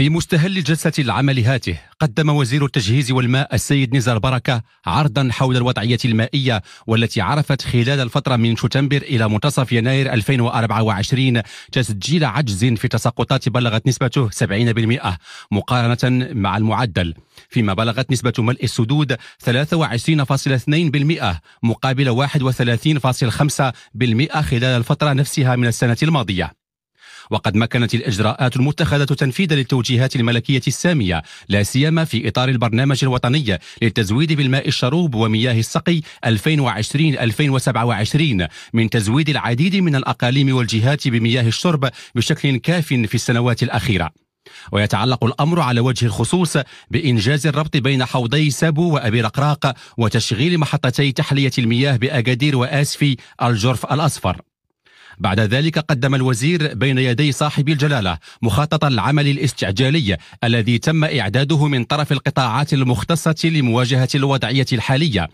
في مستهل جلسة العمل هاته قدم وزير التجهيز والماء السيد نزار بركة عرضا حول الوضعية المائية والتي عرفت خلال الفترة من شتنبر إلى منتصف يناير 2024 تسجيل عجز في تساقطات بلغت نسبته 70% مقارنة مع المعدل فيما بلغت نسبة ملء السدود 23.2% مقابل 31.5% خلال الفترة نفسها من السنة الماضية وقد مكنت الإجراءات المتخذة تنفيذا للتوجيهات الملكية السامية لا سيما في إطار البرنامج الوطني للتزويد بالماء الشروب ومياه السقي 2020-2027 من تزويد العديد من الأقاليم والجهات بمياه الشرب بشكل كاف في السنوات الأخيرة ويتعلق الأمر على وجه الخصوص بإنجاز الربط بين حوضي سابو وأبي رقراق وتشغيل محطتي تحلية المياه بأكادير وآسفي الجرف الأصفر بعد ذلك قدم الوزير بين يدي صاحب الجلالة مخطط العمل الاستعجالي الذي تم إعداده من طرف القطاعات المختصة لمواجهة الوضعية الحالية